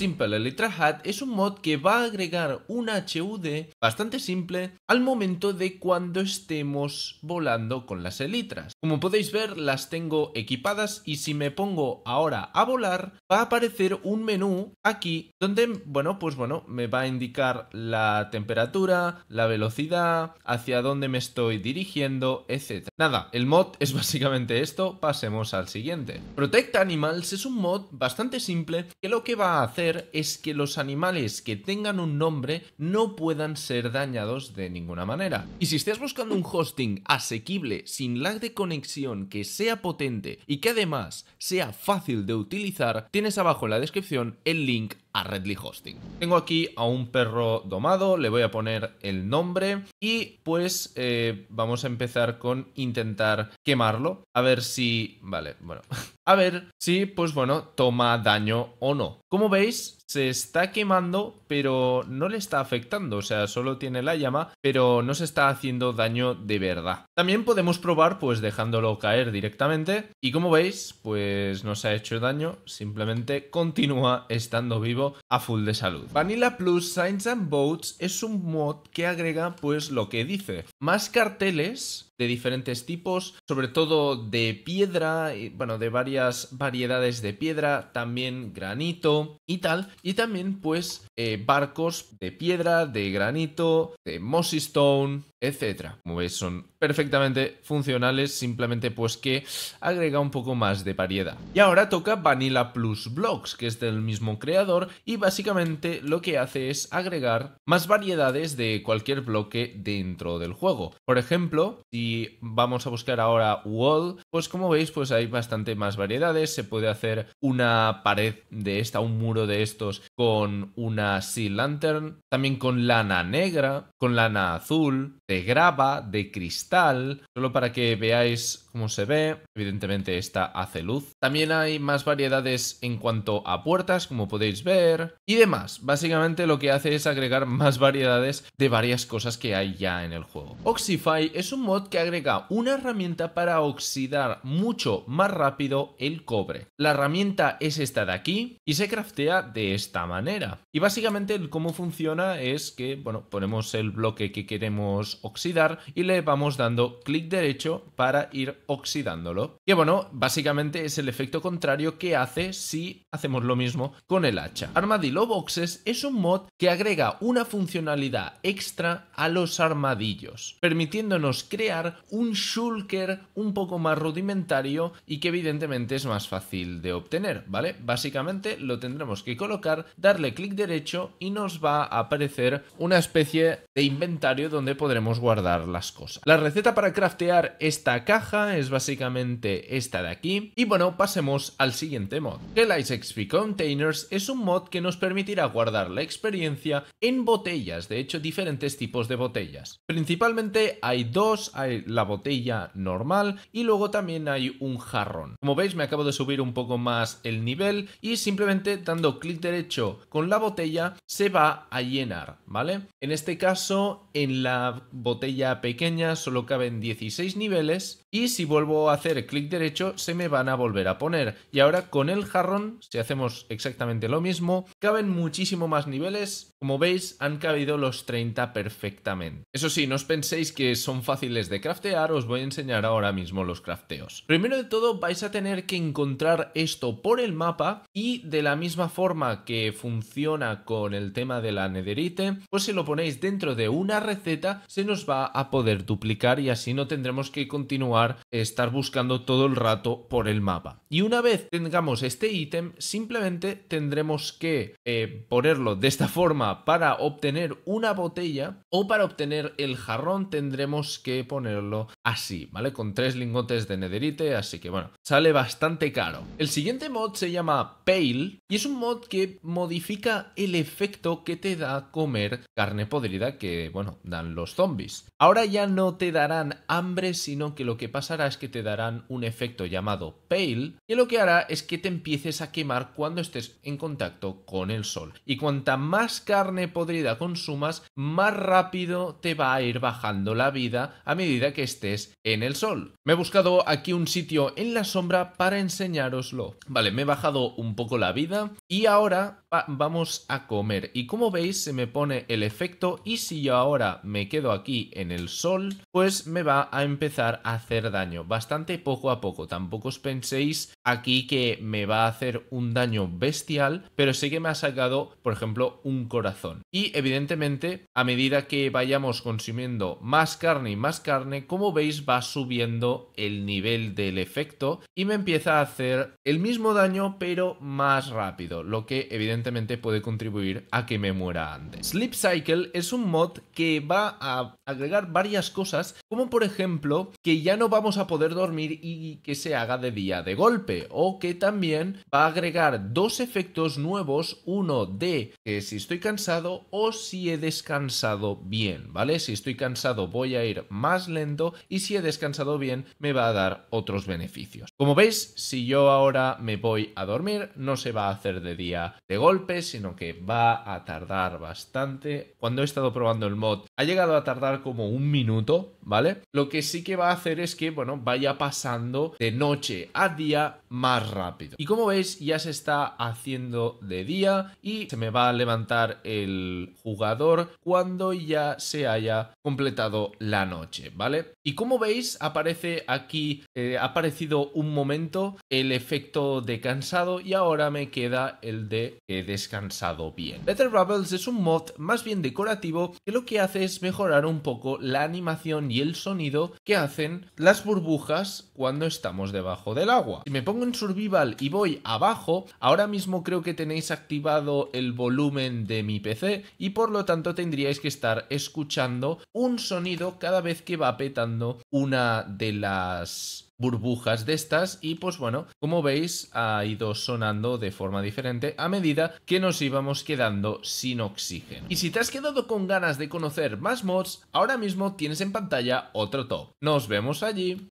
simple, la hat es un mod que va a agregar un HUD bastante simple al momento de cuando estemos volando con las elitras. Como podéis ver, las tengo equipadas y si me pongo ahora a volar, va a aparecer un menú aquí donde, bueno, pues bueno, me va a indicar la temperatura, la velocidad, hacia dónde me estoy dirigiendo, etc. Nada, el mod es básicamente esto, pasemos al siguiente. Protect Animals es un mod bastante simple que lo que va a hacer es que los animales que tengan un nombre no puedan ser dañados de ninguna manera. Y si estás buscando un hosting asequible, sin lag de conexión, que sea potente y que además sea fácil de utilizar, tienes abajo en la descripción el link a Redly Hosting. Tengo aquí a un perro domado, le voy a poner el nombre y pues eh, vamos a empezar con intentar quemarlo, a ver si... Vale, bueno, a ver si pues bueno, toma daño o no. Como veis, se está quemando, pero no le está afectando, o sea, solo tiene la llama, pero no se está haciendo daño de verdad. También podemos probar pues dejándolo caer directamente y como veis, pues no se ha hecho daño, simplemente continúa estando vivo a full de salud. Vanilla Plus Signs and Boats es un mod que agrega pues lo que dice, más carteles de diferentes tipos, sobre todo de piedra, bueno, de varias variedades de piedra, también granito y tal, y también pues eh, barcos de piedra, de granito, de mossy stone, etc. Como veis son perfectamente funcionales, simplemente pues que agrega un poco más de variedad. Y ahora toca Vanilla Plus Blocks, que es del mismo creador, y básicamente lo que hace es agregar más variedades de cualquier bloque dentro del juego. Por ejemplo, si vamos a buscar ahora wall, pues como veis pues hay bastante más variedades, se puede hacer una pared de esta, un muro de estos con una sea lantern, también con lana negra, con lana azul, de grava, de cristal, solo para que veáis como se ve. Evidentemente esta hace luz. También hay más variedades en cuanto a puertas, como podéis ver, y demás. Básicamente lo que hace es agregar más variedades de varias cosas que hay ya en el juego. Oxify es un mod que agrega una herramienta para oxidar mucho más rápido el cobre. La herramienta es esta de aquí y se craftea de esta manera. Y básicamente cómo funciona es que, bueno, ponemos el bloque que queremos oxidar y le vamos dando clic derecho para ir oxidándolo. Que bueno, básicamente es el efecto contrario que hace si hacemos lo mismo con el hacha. Armadillo Boxes es un mod que agrega una funcionalidad extra a los armadillos, permitiéndonos crear un shulker un poco más rudimentario y que evidentemente es más fácil de obtener, ¿vale? Básicamente lo tendremos que colocar, darle clic derecho y nos va a aparecer una especie de inventario donde podremos guardar las cosas. La receta para craftear esta caja básicamente esta de aquí. Y bueno, pasemos al siguiente mod. Ice XP Containers es un mod que nos permitirá guardar la experiencia en botellas, de hecho diferentes tipos de botellas. Principalmente hay dos, hay la botella normal y luego también hay un jarrón. Como veis me acabo de subir un poco más el nivel y simplemente dando clic derecho con la botella se va a llenar, ¿vale? En este caso en la botella pequeña solo caben 16 niveles y si si vuelvo a hacer clic derecho se me van a volver a poner. Y ahora con el jarrón, si hacemos exactamente lo mismo, caben muchísimo más niveles. Como veis, han cabido los 30 perfectamente. Eso sí, no os penséis que son fáciles de craftear, os voy a enseñar ahora mismo los crafteos. Primero de todo, vais a tener que encontrar esto por el mapa y de la misma forma que funciona con el tema de la nederite, pues si lo ponéis dentro de una receta, se nos va a poder duplicar y así no tendremos que continuar estar buscando todo el rato por el mapa. Y una vez tengamos este ítem, simplemente tendremos que eh, ponerlo de esta forma para obtener una botella o para obtener el jarrón tendremos que ponerlo así, ¿vale? Con tres lingotes de nederite, así que bueno, sale bastante caro. El siguiente mod se llama Pale y es un mod que modifica el efecto que te da comer carne podrida que, bueno, dan los zombies. Ahora ya no te darán hambre, sino que lo que pasará es que te darán un efecto llamado Pale, y lo que hará es que te empieces a quemar cuando estés en contacto con el sol. Y cuanta más carne podrida consumas, más rápido te va a ir bajando la vida a medida que estés en el sol. Me he buscado aquí un sitio en la sombra para enseñároslo. Vale, me he bajado un poco la vida y ahora vamos a comer. Y como veis se me pone el efecto y si yo ahora me quedo aquí en el sol, pues me va a empezar a hacer daño. Bastante poco a poco. Tampoco os penséis aquí que me va a hacer un daño bestial, pero sí que me ha sacado, por ejemplo, un corazón. Y evidentemente, a medida que vayamos consumiendo más carne y más carne, como veis va subiendo el nivel del efecto y me empieza a hacer el mismo daño pero más rápido, lo que evidentemente puede contribuir a que me muera antes. Sleep Cycle es un mod que va a agregar varias cosas, como por ejemplo que ya no vamos a poder dormir y que se haga de día de golpe, o que también va a agregar dos efectos nuevos, uno de que si estoy cansado o si he descansado bien, ¿vale? Si estoy cansado voy a ir más lento y si he descansado bien me va a dar otros beneficios. Como veis, si yo ahora me voy a dormir, no se va a hacer de día de golpe, sino que va a tardar bastante. Cuando he estado probando el mod, ha llegado a tardar como un minuto, ¿vale? Lo que sí que va a hacer es que, bueno, vaya pasando de noche a día más rápido. Y como veis, ya se está haciendo de día y se me va a levantar el jugador cuando ya se haya completado la noche, ¿vale? Y como veis, aparece aquí, eh, ha aparecido un momento el efecto de cansado y ahora me queda el de... Eh, descansado bien. Better Bubbles es un mod más bien decorativo que lo que hace es mejorar un poco la animación y el sonido que hacen las burbujas cuando estamos debajo del agua. Si me pongo en Survival y voy abajo, ahora mismo creo que tenéis activado el volumen de mi PC y por lo tanto tendríais que estar escuchando un sonido cada vez que va petando una de las burbujas de estas y pues bueno, como veis ha ido sonando de forma diferente a medida que nos íbamos quedando sin oxígeno. Y si te has quedado con ganas de conocer más mods, ahora mismo tienes en pantalla otro top. Nos vemos allí.